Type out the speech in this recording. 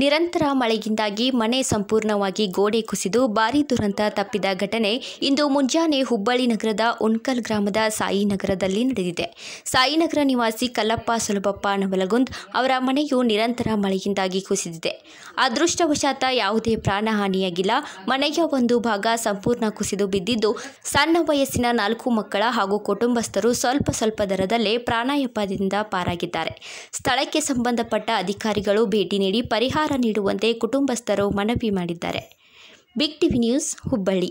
ನಿರಂತರ ಮಳೆಯಿಂದಾಗಿ ಮನೆ ಸಂಪೂರ್ಣವಾಗಿ ಗೋಡೆ ಕುಸಿದು ಭಾರೀ ದುರಂತ ತಪ್ಪಿದ ಘಟನೆ ಇಂದು ಮುಂಜಾನೆ ಹುಬ್ಬಳ್ಳಿ ನಗರದ ಉಣ್ಕಲ್ ಗ್ರಾಮದ ಸಾಯಿನಗರದಲ್ಲಿ ನಡೆದಿದೆ ಸಾಯಿನಗರ ನಿವಾಸಿ ಕಲ್ಲಪ್ಪ ಸುಲಭಪ್ಪ ನವಲಗುಂದ್ ಅವರ ಮನೆಯು ನಿರಂತರ ಮಳೆಯಿಂದಾಗಿ ಕುಸಿದಿದೆ ಅದೃಷ್ಟವಶಾತ ಯಾವುದೇ ಪ್ರಾಣಹಾನಿಯಾಗಿಲ್ಲ ಮನೆಯ ಒಂದು ಭಾಗ ಸಂಪೂರ್ಣ ಕುಸಿದು ಬಿದ್ದಿದ್ದು ಸಣ್ಣ ವಯಸ್ಸಿನ ನಾಲ್ಕು ಮಕ್ಕಳ ಹಾಗೂ ಕುಟುಂಬಸ್ಥರು ಸ್ವಲ್ಪ ಸ್ವಲ್ಪ ದರದಲ್ಲೇ ಪ್ರಾಣಾಯಾಪದಿಂದ ಪಾರಾಗಿದ್ದಾರೆ ಸ್ಥಳಕ್ಕೆ ಸಂಬಂಧಪಟ್ಟ ಅಧಿಕಾರಿಗಳು ಭೇಟಿ ನೀಡಿ ಪರಿಹಾರ ನೀಡುವಂತೆ ಕುಟುಂಬಸ್ಥರು ಮನವಿ ಮಾಡಿದ್ದಾರೆ ಬಿಗ್ ಟಿವಿ ನ್ಯೂಸ್ ಹುಬ್ಬಳ್ಳಿ